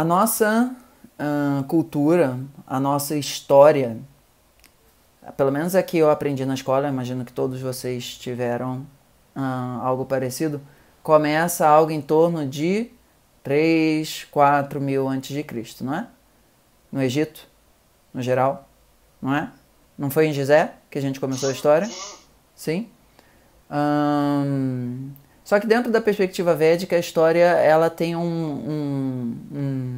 A nossa uh, cultura, a nossa história, pelo menos aqui eu aprendi na escola, imagino que todos vocês tiveram uh, algo parecido, começa algo em torno de 3, 4 mil antes de Cristo, não é? No Egito, no geral, não é? Não foi em Gizé que a gente começou a história? Sim. Um, só que dentro da perspectiva védica, a história ela tem um, um,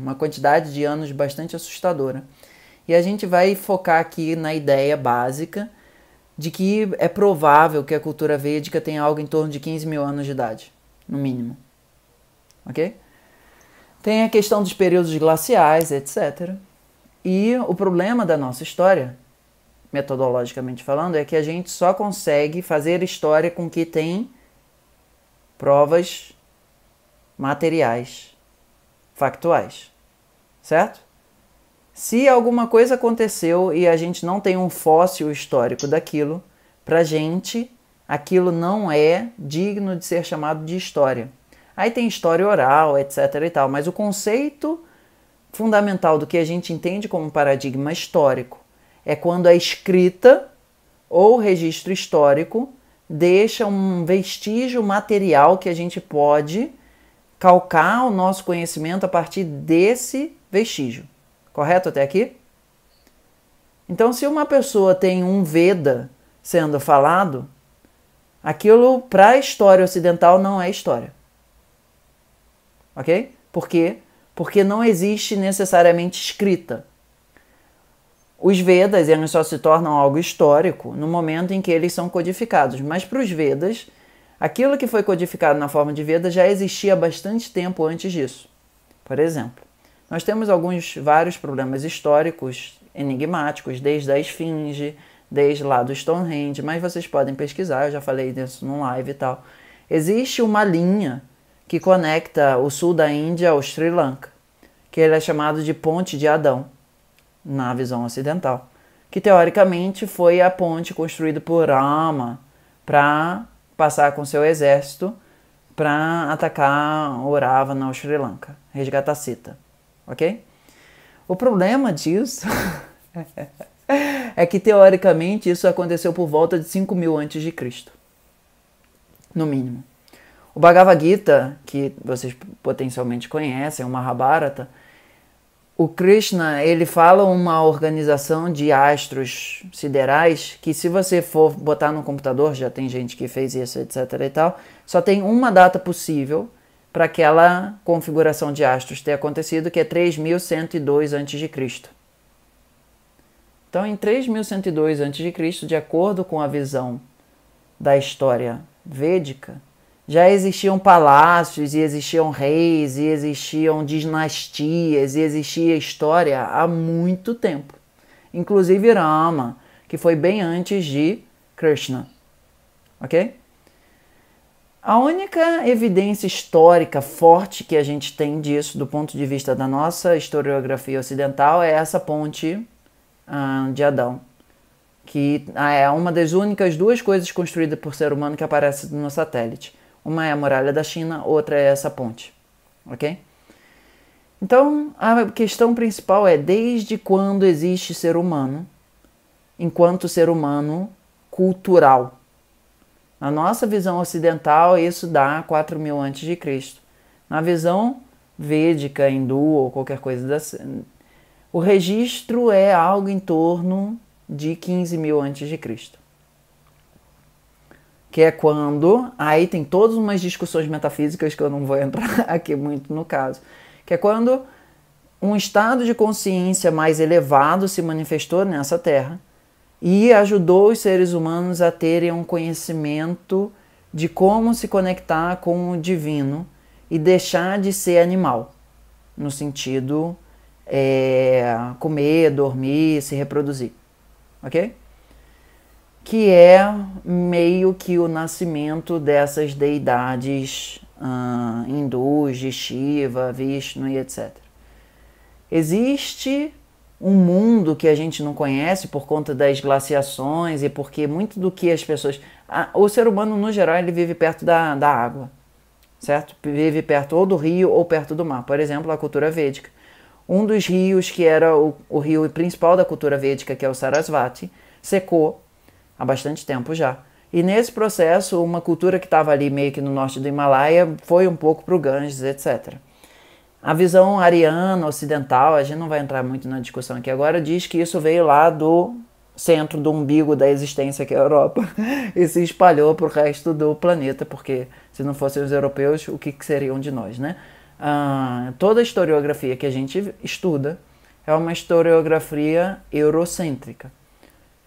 uma quantidade de anos bastante assustadora. E a gente vai focar aqui na ideia básica de que é provável que a cultura védica tenha algo em torno de 15 mil anos de idade, no mínimo. Ok? Tem a questão dos períodos glaciais, etc. E o problema da nossa história, metodologicamente falando, é que a gente só consegue fazer história com o que tem provas materiais, factuais, certo? Se alguma coisa aconteceu e a gente não tem um fóssil histórico daquilo, para gente aquilo não é digno de ser chamado de história. Aí tem história oral, etc e tal, mas o conceito fundamental do que a gente entende como paradigma histórico é quando a é escrita ou registro histórico deixa um vestígio material que a gente pode calcar o nosso conhecimento a partir desse vestígio. Correto até aqui? Então, se uma pessoa tem um Veda sendo falado, aquilo para a história ocidental não é história. Ok? Por quê? Porque não existe necessariamente escrita. Os Vedas eles só se tornam algo histórico no momento em que eles são codificados, mas para os Vedas, aquilo que foi codificado na forma de Veda já existia bastante tempo antes disso. Por exemplo, nós temos alguns vários problemas históricos enigmáticos, desde a Esfinge, desde lá do Stonehenge, mas vocês podem pesquisar, eu já falei disso num live e tal. Existe uma linha que conecta o sul da Índia ao Sri Lanka, que ele é chamado de Ponte de Adão na visão ocidental, que teoricamente foi a ponte construída por Rama para passar com seu exército para atacar Orava na Sri Lanka, resgatar Sita, ok? O problema disso é que teoricamente isso aconteceu por volta de 5000 antes de Cristo. No mínimo. O Bhagavad Gita, que vocês potencialmente conhecem, o Mahabharata, o Krishna ele fala uma organização de astros siderais que se você for botar no computador já tem gente que fez isso etc e tal só tem uma data possível para aquela configuração de astros ter acontecido que é 3102 antes de Cristo então em 3102 antes de Cristo de acordo com a visão da história védica já existiam palácios, e existiam reis, e existiam dinastias, e existia história há muito tempo. Inclusive Rama, que foi bem antes de Krishna. Ok? A única evidência histórica forte que a gente tem disso, do ponto de vista da nossa historiografia ocidental, é essa ponte hum, de Adão, que ah, é uma das únicas duas coisas construídas por ser humano que aparece no satélite. Uma é a muralha da China, outra é essa ponte. Ok? Então, a questão principal é desde quando existe ser humano enquanto ser humano cultural? Na nossa visão ocidental, isso dá 4 mil antes de Cristo. Na visão védica, hindu ou qualquer coisa assim, o registro é algo em torno de 15 mil antes de Cristo que é quando. Aí tem todas umas discussões metafísicas que eu não vou entrar aqui muito no caso, que é quando um estado de consciência mais elevado se manifestou nessa terra e ajudou os seres humanos a terem um conhecimento de como se conectar com o divino e deixar de ser animal, no sentido é, comer, dormir, se reproduzir, ok? que é meio que o nascimento dessas deidades uh, hindus, de Shiva, Vishnu e etc. Existe um mundo que a gente não conhece por conta das glaciações e porque muito do que as pessoas. o ser humano, no geral, ele vive perto da, da água, certo? Vive perto ou do rio ou perto do mar. Por exemplo, a cultura védica. Um dos rios que era o, o rio principal da cultura védica, que é o Sarasvati, secou há bastante tempo já. E nesse processo, uma cultura que estava ali meio que no norte do Himalaia foi um pouco para o Ganges, etc. A visão ariana, ocidental, a gente não vai entrar muito na discussão aqui agora, diz que isso veio lá do centro do umbigo da existência, que é a Europa, e se espalhou para o resto do planeta, porque se não fossem os europeus, o que, que seriam de nós, né? Ah, toda a historiografia que a gente estuda é uma historiografia eurocêntrica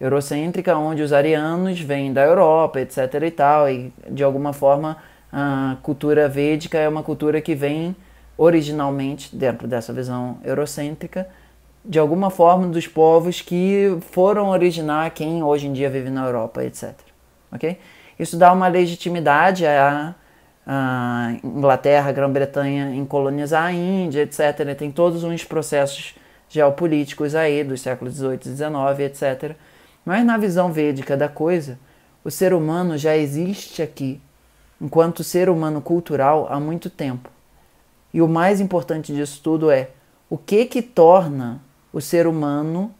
eurocêntrica, onde os arianos vêm da Europa, etc. e tal, e de alguma forma a cultura védica é uma cultura que vem originalmente, dentro dessa visão eurocêntrica, de alguma forma dos povos que foram originar quem hoje em dia vive na Europa, etc. Ok? Isso dá uma legitimidade à, Inglaterra, Grã-Bretanha em colonizar a Índia, etc. Né? Tem todos uns processos geopolíticos aí dos séculos 18 e 19, etc mas na visão védica da coisa, o ser humano já existe aqui, enquanto ser humano cultural, há muito tempo. E o mais importante disso tudo é o que que torna o ser humano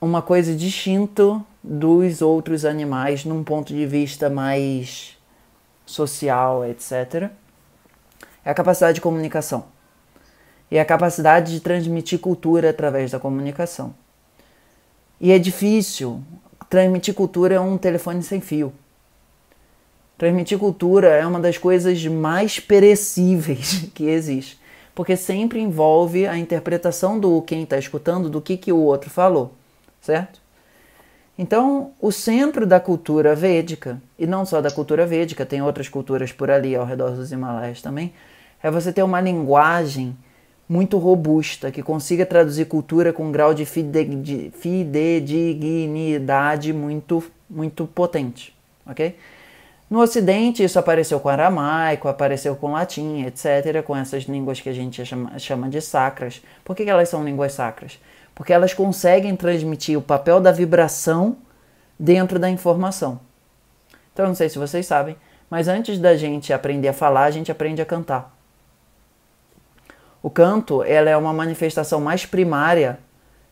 uma coisa distinta dos outros animais num ponto de vista mais social, etc. É a capacidade de comunicação. E é a capacidade de transmitir cultura através da comunicação. E é difícil. Transmitir cultura é um telefone sem fio. Transmitir cultura é uma das coisas mais perecíveis que existe, porque sempre envolve a interpretação do quem está escutando do que, que o outro falou, certo? Então, o centro da cultura védica, e não só da cultura védica, tem outras culturas por ali ao redor dos Himalaias também, é você ter uma linguagem muito robusta, que consiga traduzir cultura com um grau de fidedignidade muito, muito potente, ok? No Ocidente, isso apareceu com aramaico, apareceu com latim, etc., com essas línguas que a gente chama, chama de sacras. Por que, que elas são línguas sacras? Porque elas conseguem transmitir o papel da vibração dentro da informação. Então, não sei se vocês sabem, mas antes da gente aprender a falar, a gente aprende a cantar. O canto, ela é uma manifestação mais primária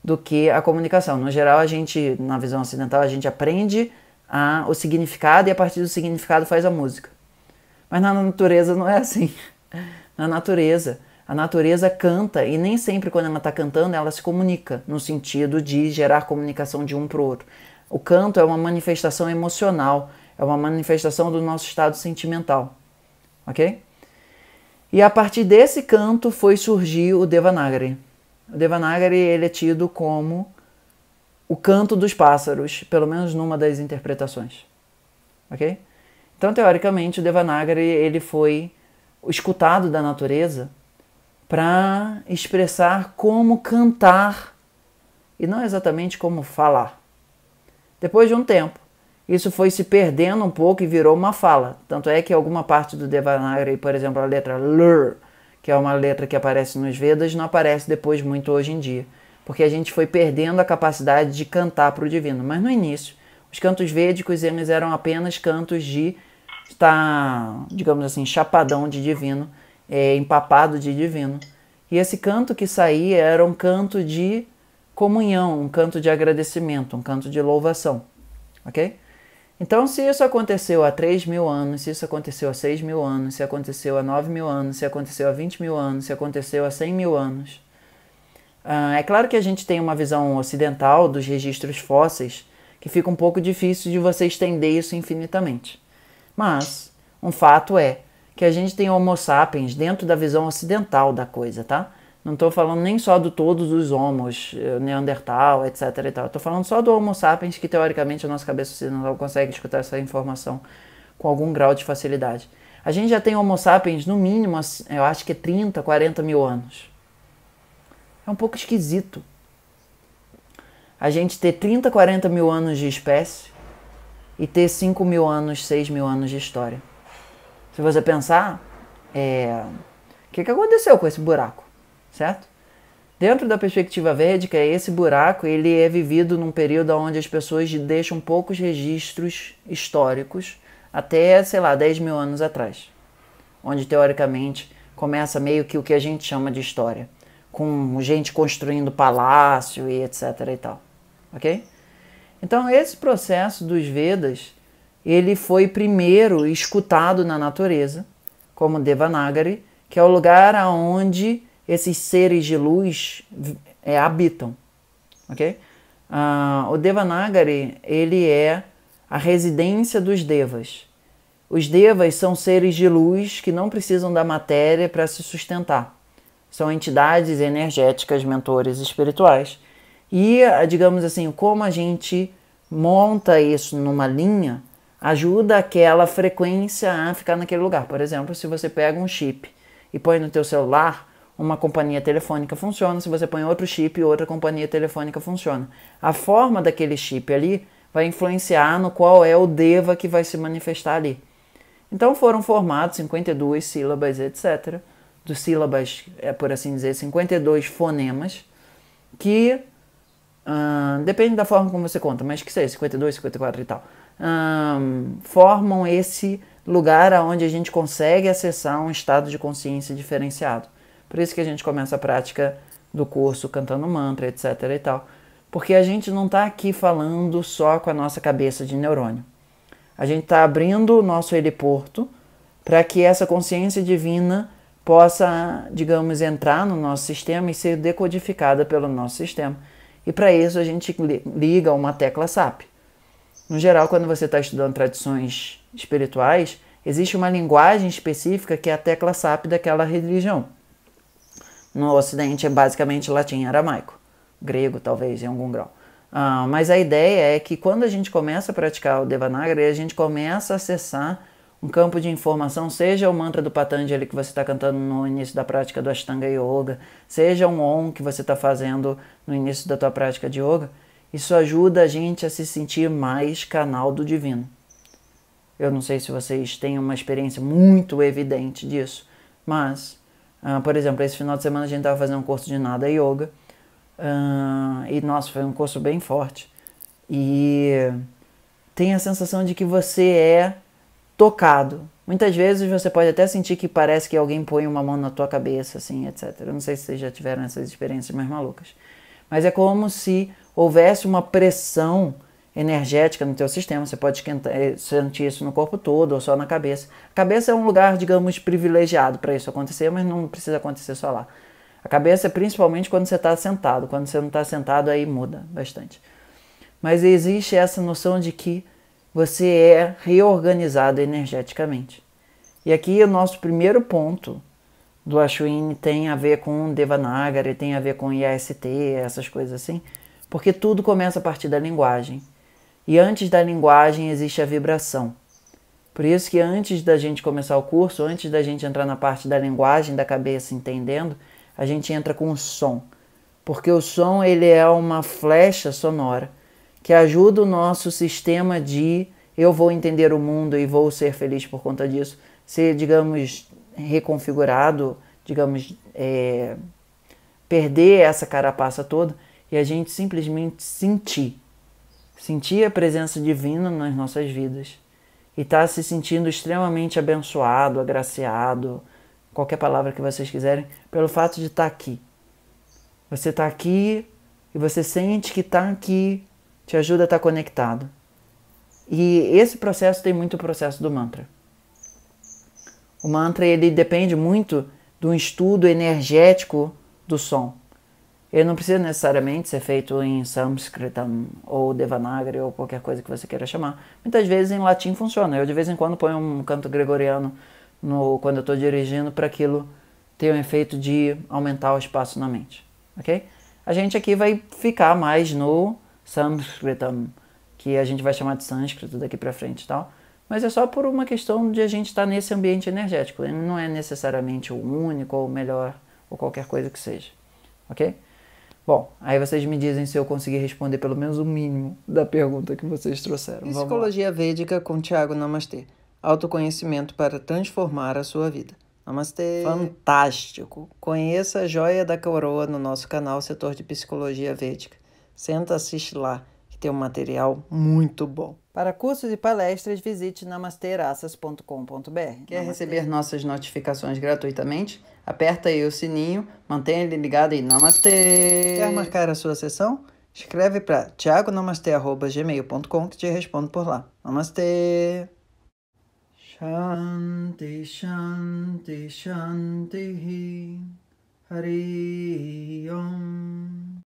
do que a comunicação. No geral, a gente, na visão ocidental, a gente aprende a, o significado e a partir do significado faz a música. Mas na natureza não é assim. Na natureza, a natureza canta e nem sempre quando ela está cantando ela se comunica no sentido de gerar comunicação de um para o outro. O canto é uma manifestação emocional, é uma manifestação do nosso estado sentimental, ok? E a partir desse canto foi surgir o Devanagari. O Devanagari ele é tido como o canto dos pássaros, pelo menos numa das interpretações. OK? Então, teoricamente, o Devanagari ele foi escutado da natureza para expressar como cantar e não exatamente como falar. Depois de um tempo, isso foi se perdendo um pouco e virou uma fala. Tanto é que alguma parte do Devanagari, por exemplo, a letra lur, que é uma letra que aparece nos Vedas, não aparece depois muito hoje em dia, porque a gente foi perdendo a capacidade de cantar para o divino. Mas no início, os cantos védicos eles eram apenas cantos de estar, digamos assim, chapadão de divino, é, empapado de divino. E esse canto que saía era um canto de comunhão, um canto de agradecimento, um canto de louvação, ok? Então, se isso aconteceu há 3 mil anos, se isso aconteceu há 6 mil anos, se aconteceu há 9 mil anos, se aconteceu há 20 mil anos, se aconteceu há 100 mil anos. Uh, é claro que a gente tem uma visão ocidental dos registros fósseis que fica um pouco difícil de você estender isso infinitamente. Mas um fato é que a gente tem Homo sapiens dentro da visão ocidental da coisa, tá? Não estou falando nem só de todos os homos, eh, Neandertal, etc. Estou falando só do Homo sapiens, que teoricamente a nossa cabeça ocidental consegue escutar essa informação com algum grau de facilidade. A gente já tem Homo sapiens, no mínimo, assim, eu acho que é 30, 40 mil anos. É um pouco esquisito. A gente ter 30, 40 mil anos de espécie e ter 5 mil anos, 6 mil anos de história. Se você pensar, é... o que, que aconteceu com esse buraco? certo? Dentro da perspectiva védica, é esse buraco ele é vivido num período onde as pessoas deixam poucos registros históricos, até, sei lá, 10 mil anos atrás, onde teoricamente começa meio que o que a gente chama de história, com gente construindo palácio e etc e tal, ok? Então esse processo dos Vedas, ele foi primeiro escutado na natureza, como Devanagari, que é o lugar aonde esses seres de luz é, habitam, ok? Ah, o Devanagari, ele é a residência dos devas. Os devas são seres de luz que não precisam da matéria para se sustentar. São entidades energéticas, mentores espirituais. E, ah, digamos assim, como a gente monta isso numa linha, ajuda aquela frequência a ficar naquele lugar. Por exemplo, se você pega um chip e põe no teu celular, uma companhia telefônica funciona, se você põe outro chip, outra companhia telefônica funciona. A forma daquele chip ali vai influenciar no qual é o deva que vai se manifestar ali. Então foram formados 52 sílabas, etc. Dos sílabas, é por assim dizer, 52 fonemas que hum, depende da forma como você conta, mas que seja 52, 54 e tal, hum, formam esse lugar onde a gente consegue acessar um estado de consciência diferenciado. Por isso que a gente começa a prática do curso cantando mantra, etc. e tal. Porque a gente não está aqui falando só com a nossa cabeça de neurônio. A gente está abrindo o nosso heliporto para que essa consciência divina possa, digamos, entrar no nosso sistema e ser decodificada pelo nosso sistema. E para isso a gente liga uma tecla SAP. No geral, quando você está estudando tradições espirituais, existe uma linguagem específica que é a tecla SAP daquela religião. No Ocidente é basicamente latim e aramaico, grego talvez em algum grau. Ah, mas a ideia é que quando a gente começa a praticar o Devanagari, a gente começa a acessar um campo de informação, seja o mantra do Patanjali que você está cantando no início da prática do Ashtanga Yoga, seja um Om que você está fazendo no início da tua prática de Yoga, isso ajuda a gente a se sentir mais canal do divino. Eu não sei se vocês têm uma experiência muito evidente disso, mas Uh, por exemplo, esse final de semana a gente estava fazendo um curso de nada yoga. Uh, e nossa, foi um curso bem forte. E tem a sensação de que você é tocado. Muitas vezes você pode até sentir que parece que alguém põe uma mão na tua cabeça, assim, etc. Eu não sei se vocês já tiveram essas experiências mais malucas. Mas é como se houvesse uma pressão energética no teu sistema. Você pode esquentar, eh, sentir isso no corpo todo ou só na cabeça. A cabeça é um lugar, digamos, privilegiado para isso acontecer, mas não precisa acontecer só lá. A cabeça, é principalmente quando você está sentado. Quando você não está sentado, aí muda bastante. Mas existe essa noção de que você é reorganizado energeticamente. E aqui o nosso primeiro ponto do Ashwin tem a ver com Devanagari, tem a ver com IST, essas coisas assim, porque tudo começa a partir da linguagem. E antes da linguagem existe a vibração. Por isso que antes da gente começar o curso, antes da gente entrar na parte da linguagem, da cabeça entendendo, a gente entra com o som. Porque o som ele é uma flecha sonora que ajuda o nosso sistema de eu vou entender o mundo e vou ser feliz por conta disso, ser, digamos, reconfigurado, digamos, é, perder essa carapaça toda e a gente simplesmente sentir sentir a presença divina nas nossas vidas e estar tá se sentindo extremamente abençoado, agraciado, qualquer palavra que vocês quiserem, pelo fato de estar tá aqui. Você está aqui e você sente que está aqui, te ajuda a estar tá conectado. E esse processo tem muito o processo do mantra. O mantra ele depende muito do estudo energético do som. Ele não precisa necessariamente ser feito em Sanskritam ou Devanagari ou qualquer coisa que você queira chamar. Muitas vezes em latim funciona. Eu de vez em quando ponho um canto gregoriano no, quando eu estou dirigindo para aquilo ter um efeito de aumentar o espaço na mente. Ok? A gente aqui vai ficar mais no Sanskritam, que a gente vai chamar de sânscrito daqui para frente e tal. Mas é só por uma questão de a gente estar tá nesse ambiente energético. Ele não é necessariamente o único ou o melhor ou qualquer coisa que seja. Ok? Bom, aí vocês me dizem se eu consegui responder pelo menos o mínimo da pergunta que vocês trouxeram. Psicologia Védica com Tiago Namastê. Autoconhecimento para transformar a sua vida. Namastê. Fantástico! Conheça a Joia da Coroa no nosso canal Setor de Psicologia Védica. Senta, assiste lá tem um material muito bom. Para cursos e palestras, visite namasterassas.com.br. Quer receber nossas notificações gratuitamente? Aperta aí o sininho, mantenha ele ligado em Namastê. Quer marcar a sua sessão? Escreve para tiagonamastê.gmail.com que te respondo por lá. Namastê! Shanti, Shanti, Shanti, Hari Om.